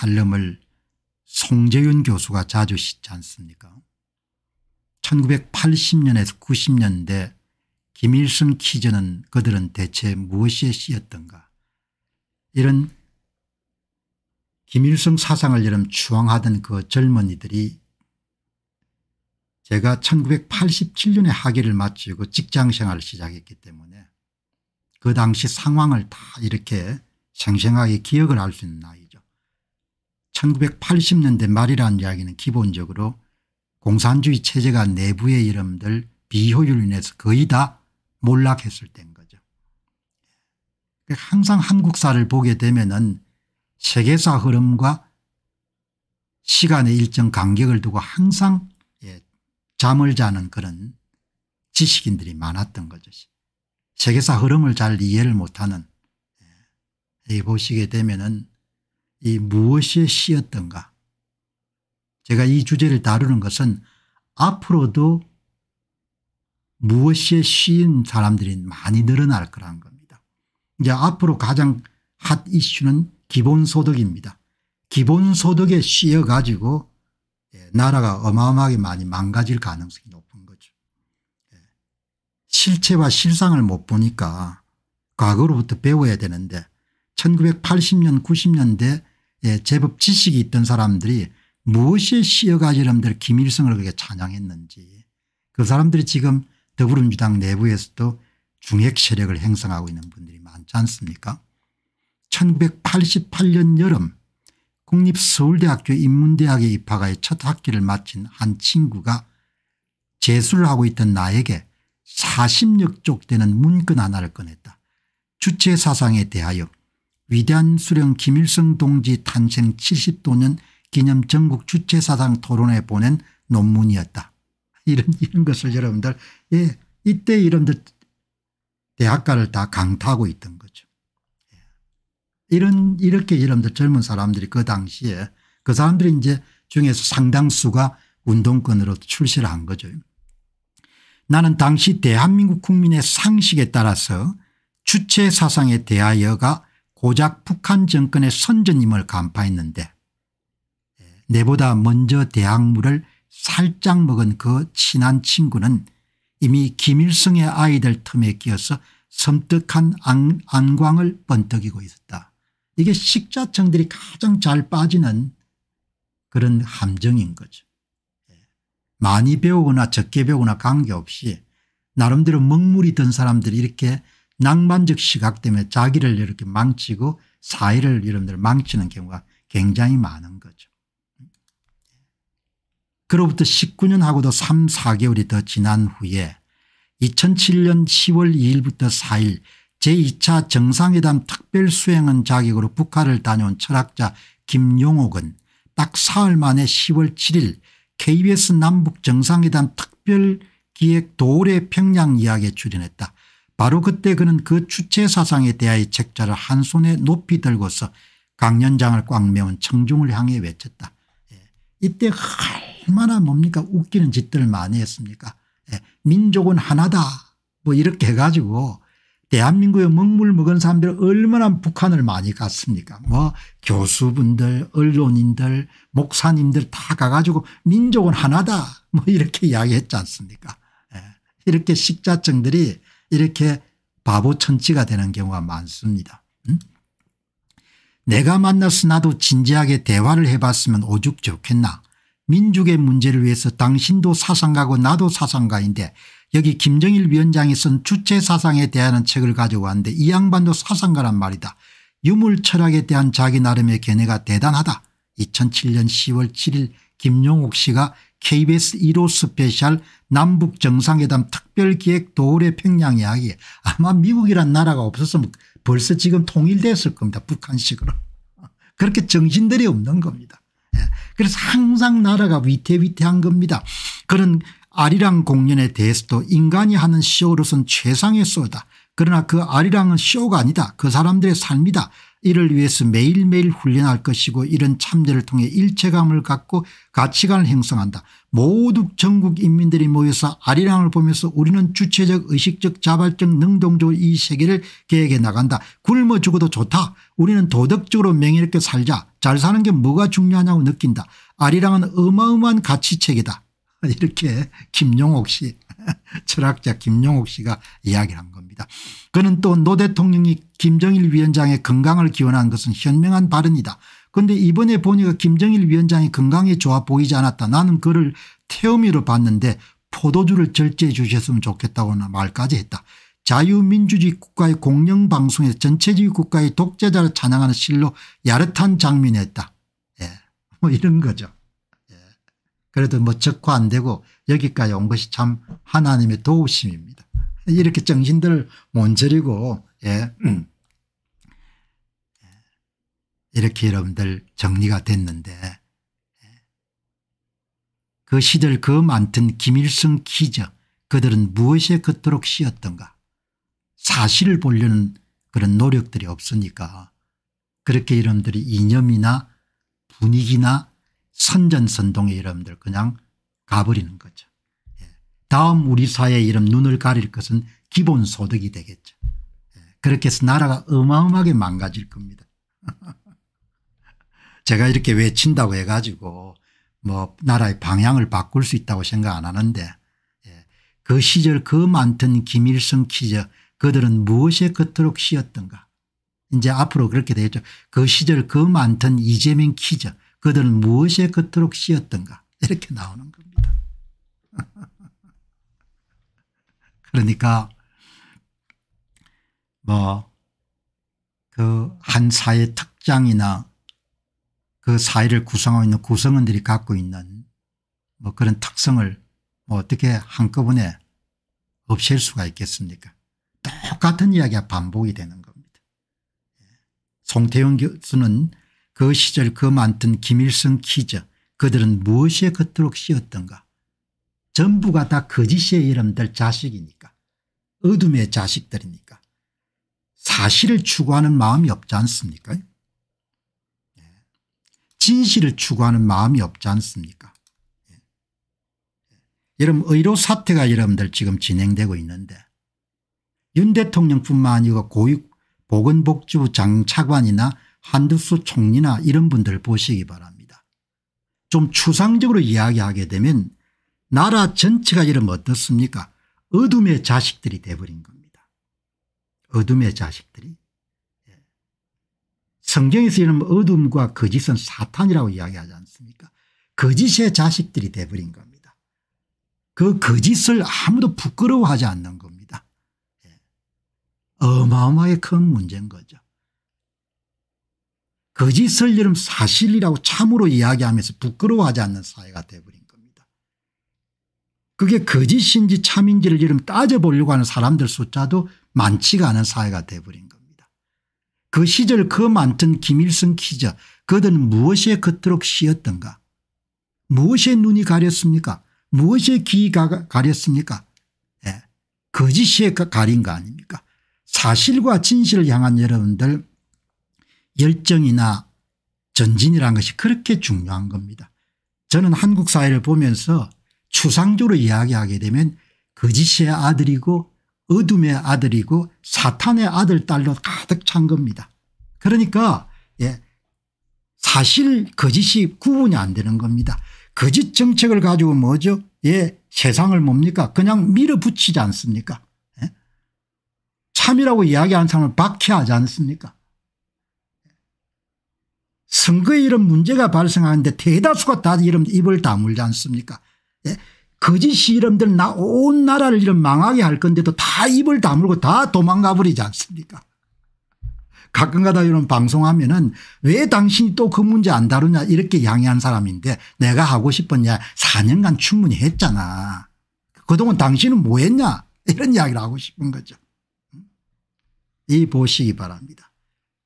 칼럼을 송재윤 교수가 자주 씻지 않습니까 1980년에서 90년대 김일성 키즈는 그들은 대체 무엇에 씌였던가 이런 김일성 사상을 여름 추앙하던 그 젊은이들이 제가 1987년에 학위를 마치고 직장생활을 시작했기 때문에 그 당시 상황을 다 이렇게 생생하게 기억을 할 수 있는 나이 1980년대 말이라는 이야기는 기본적으로 공산주의 체제가 내부의 이름들 비효율로 인해서 거의 다 몰락했을 때인 거죠. 그러니까 항상 한국사를 보게 되면 은 세계사 흐름과 시간의 일정 간격을 두고 항상 예, 잠을 자는 그런 지식인들이 많았던 거죠. 세계사 흐름을 잘 이해를 못하는 예, 보시게 되면 은이 무엇에 씨였던가 제가 이 주제를 다루는 것은 앞으로도 무엇에 씨인 사람들이 많이 늘어날 거라는 겁니다. 이제 앞으로 가장 핫 이슈는 기본소득입니다. 기본소득에 씌여 가지고 예, 나라가 어마어마하게 많이 망가질 가능성이 높은 거죠. 예. 실체와 실상을 못 보니까 과거로부터 배워야 되는데 1980년 90년대 예, 제법 지식이 있던 사람들이 무엇이 씌어가지 여들 김일성을 그렇게 찬양했는지 그 사람들이 지금 더불어민주당 내부에서도 중핵 세력을 행성하고 있는 분들이 많지 않습니까 1988년 여름 국립서울대학교 인문대학에 입학하여 첫 학기를 마친 한 친구가 재수를 하고 있던 나에게 40여 쪽 되는 문건 하나를 꺼냈다. 주체사상에 대하여 위대한 수령 김일성 동지 탄생 70도년 기념 전국 주최사상 토론회 보낸 논문이었다. 이런 이런 것을 여러분들 예, 이때 여러들 대학가를 다 강타하고 있던 거죠. 예. 이런 이렇게 여러분들 젊은 사람들이 그 당시에 그 사람들이 이제 중에서 상당수가 운동권으로 출시를 한 거죠. 나는 당시 대한민국 국민의 상식에 따라서 주체 사상에 대하여가 고작 북한 정권의 선전임을 간파했는데 예, 내보다 먼저 대학물을 살짝 먹은 그 친한 친구는 이미 김일성의 아이들 틈에 끼어서 섬뜩한 안, 안광을 번뜩이고 있었다. 이게 식자층들이 가장 잘 빠지는 그런 함정인 거죠. 예, 많이 배우거나 적게 배우거나 관계없이 나름대로 먹물이 든 사람들이 이렇게 낭만적 시각 때문에 자기를 이렇게 망치고 사회를 여러분들 망치는 경우가 굉장히 많은 거죠. 그로부터 19년 하고도 3, 4개월이 더 지난 후에 2007년 10월 2일부터 4일 제2차 정상회담 특별수행은 자격으로 북한을 다녀온 철학자 김용옥은 딱 사흘 만에 10월 7일 KBS 남북정상회담 특별기획 도올 평양 이야기에 출연했다. 바로 그때 그는 그 주체 사상에 대하여 책자를 한 손에 높이 들고서 강연장을 꽉 메운 청중을 향해 외쳤다. 예. 이때 얼마나 뭡니까 웃기는 짓들을 많이 했습니까 예. 민족은 하나다 뭐 이렇게 해가지고 대한민국의 먹물 먹은 사람들 얼마나 북한을 많이 갔습니까 뭐 교수분들 언론인들 목사님들 다 가가지고 민족은 하나다 뭐 이렇게 이야기했지 않습니까 예. 이렇게 식자증들이 이렇게 바보 천치가 되는 경우가 많습니다. 내가 만나서 나도 진지하게 대화를 해봤으면 오죽 좋겠나. 민족의 문제를 위해서 당신도 사상가고 나도 사상가인데 여기 김정일 위원장이 쓴 주체 사상에 대한 책을 가져왔는데 이 양반도 사상가란 말이다. 유물 철학에 대한 자기 나름의 견해가 대단하다. 2007년 10월 7일 김용욱 씨가 KBS 1호 스페셜 남북정상회담 특별기획 도울의 평양 이야기 아마 미국이란 나라가 없었으면 벌써 지금 통일됐을 겁니다. 북한식으로. 그렇게 정신들이 없는 겁니다. 예. 그래서 항상 나라가 위태위태한 겁니다. 그런 아리랑 공연에 대해서도 인간이 하는 쇼로선 최상의 쇼다. 그러나 그 아리랑은 쇼가 아니다. 그 사람들의 삶이다. 이를 위해서 매일매일 훈련할 것이고 이런 참여를 통해 일체감을 갖고 가치관을 형성한다. 모두 전국 인민들이 모여서 아리랑을 보면서 우리는 주체적 의식적 자발적 능동적으로 이 세계를 계획해 나간다. 굶어 죽어도 좋다. 우리는 도덕적으로 명예롭게 살자. 잘 사는 게 뭐가 중요하냐고 느낀다. 아리랑은 어마어마한 가치책이다. 이렇게 김용옥 씨 철학자 김용옥 씨가 이야기를 한 겁니다. 그는 또 노 대통령이 김정일 위원장의 건강을 기원한 것은 현명한 발언이다. 그런데 이번에 보니까 김정일 위원장이 건강이 좋아 보이지 않았다. 나는 그를 태음이로 봤는데 포도주를 절제해 주셨으면 좋겠다고 말까지 했다. 자유민주주의 국가의 공영방송에서 전체주의 국가의 독재자를 찬양하는 실로 야릇한 장면이었다. 예. 뭐 이런 거죠. 그래도 뭐 적고 안 되고 여기까지 온 것이 참 하나님의 도우심입니다. 이렇게 정신들 몬저리고 예. 이렇게 여러분들 정리가 됐는데 예. 그 시절 그 많던 김일성 기적 그들은 무엇에 그토록 쉬었던가 사실을 보려는 그런 노력들이 없으니까 그렇게 여러분들이 이념이나 분위기나 선전선동의이름들 그냥 가버리는 거죠. 예. 다음 우리 사회의 이름 눈을 가릴 것은 기본소득이 되겠죠. 예. 그렇게 해서 나라가 어마어마하게 망가질 겁니다. 제가 이렇게 외친다고 해가지고 뭐 나라의 방향을 바꿀 수 있다고 생각 안 하는데 예. 그 시절 그 많던 김일성 키저 그들은 무엇에 그토록 쉬었던가 이제 앞으로 그렇게 되겠죠. 그 시절 그 많던 이재명 키저 그들은 무엇에 그토록 씌었던가 이렇게 나오는 겁니다. 그러니까 뭐 그 한 사의 특장이나 그 사회를 구성하고 있는 구성원들이 갖고 있는 뭐 그런 특성을 뭐 어떻게 한꺼번에 없앨 수가 있겠습니까 똑같은 이야기가 반복이 되는 겁니다. 예. 송태영 교수는 그 시절 그 많던 김일성 기즈 그들은 무엇에 그토록 씌었던가 전부가 다 거짓의 그 이름들 자식이니까 어둠의 자식들이니까 사실을 추구하는 마음이 없지 않습니까 예. 진실을 추구하는 마음이 없지 않습니까 예. 예. 여러분 의료 사태가 여러분들 지금 진행되고 있는데 윤 대통령뿐만 아니고 고위 보건복지부 장차관이나 한두수 총리나 이런 분들 보시기 바랍니다. 좀 추상적으로 이야기하게 되면 나라 전체가 이러면 어떻습니까 어둠의 자식들이 돼버린 겁니다. 어둠의 자식들이. 예. 성경에서 이런 어둠과 거짓은 사탄이라고 이야기하지 않습니까 거짓의 자식들이 돼버린 겁니다. 그 거짓을 아무도 부끄러워하지 않는 겁니다. 예. 어마어마하게 큰 문제인 거죠. 거짓을 여름 사실이라고 참으로 이야기하면서 부끄러워하지 않는 사회가 되어버린 겁니다. 그게 거짓인지 참인지를 이름 따져보려고 하는 사람들 숫자도 많지가 않은 사회가 되어버린 겁니다. 그 시절 그 많던 김일성 키저 그들은 무엇에 그토록 쉬었던가 무엇에 눈이 가렸습니까 무엇에 귀가 가렸습니까 예. 거짓에 가린 거 아닙니까 사실과 진실을 향한 여러분들 열정이나 전진이라는 것이 그렇게 중요한 겁니다. 저는 한국 사회를 보면서 추상적으로 이야기하게 되면 거짓의 아들이고 어둠의 아들이고 사탄의 아들 딸로 가득 찬 겁니다. 그러니까 예 사실 거짓이 구분이 안 되는 겁니다. 거짓 정책을 가지고 뭐죠 예 세상을 뭡니까 그냥 밀어붙이지 않습니까 예? 참이라고 이야기하는 사람을 박해하지 않습니까 선거에 이런 문제가 발생하는데 대다수가 다 이런 입을 다물지 않습니까 예? 거짓이 름들온 나라를 이런 망하게 할 건데도 다 입을 다물고 다 도망가 버리지 않습니까 가끔가다 이런 방송하면은 왜 당신이 또 그 문제 안 다루냐 이렇게 양해한 사람인데 내가 하고 싶었냐 4년간 충분히 했잖아. 그동안 당신은 뭐 했냐 이런 이야기를 하고 싶은 거죠. 이 보시기 바랍니다.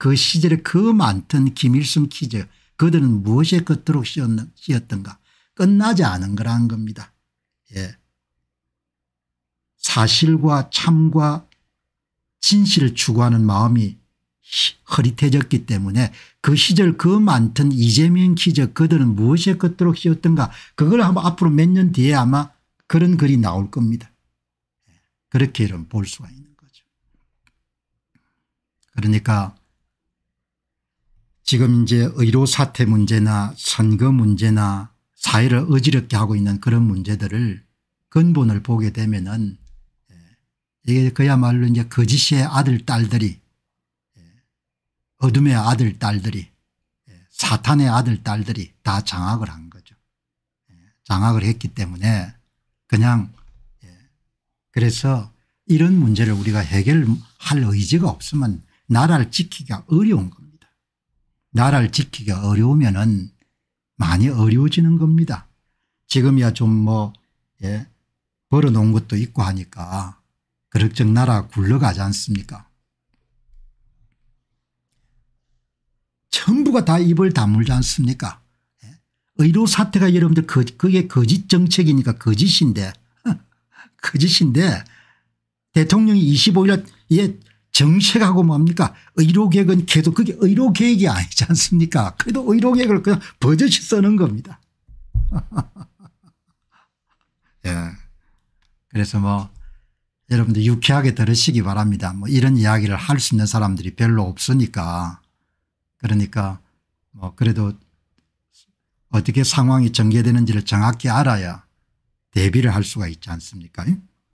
그 시절에 그 많던 김일성 퀴즈 그들은 무엇에 그토록 씌었던가 끝나지 않은 거란 겁니다. 예. 사실과 참과 진실을 추구하는 마음이 허릿해졌기 때문에 그 시절 그 많던 이재명 퀴즈 그들은 무엇에 끝도록 씌웠던가 그걸 한번 앞으로 몇 년 뒤에 아마 그런 글이 나올 겁니다. 예. 그렇게 이런 볼 수가 있는 거죠. 그러니까 지금 이제 의료 사태 문제나 선거 문제나 사회를 어지럽게 하고 있는 그런 문제들을 근본을 보게 되면은 예, 이게 그야말로 이제 거짓의 아들 딸들이 예, 어둠의 아들 딸들이 예, 사탄의 아들 딸들이 다 장악을 한 거죠. 장악을 했기 때문에 그냥 그래서 이런 문제를 우리가 해결할 의지가 없으면 나라를 지키기가 어려운 겁니다. 나라를 지키기가 어려우면은 많이 어려워지는 겁니다. 지금이야 좀뭐 예, 벌어놓은 것도 있고 하니까 그럭저럭 나라 굴러가지 않습니까 전부가 다 입을 다물지 않습니까 예? 의료 사태가 여러분들 그, 그게 거짓 정책이니까 거짓인데 거짓인데 대통령이 25일 예, 정색하고 뭡니까 의료계획은 계속 그게 의료계획이 아니지 않습니까 그래도 의료계획을 그냥 버젓이 쓰는 겁니다. 예. 그래서 뭐 여러분들 유쾌하게 들으시기 바랍니다. 뭐 이런 이야기를 할 수 있는 사람들이 별로 없으니까 그러니까 뭐 그래도 어떻게 상황이 전개되는지를 정확히 알아야 대비를 할 수가 있지 않습니까 예?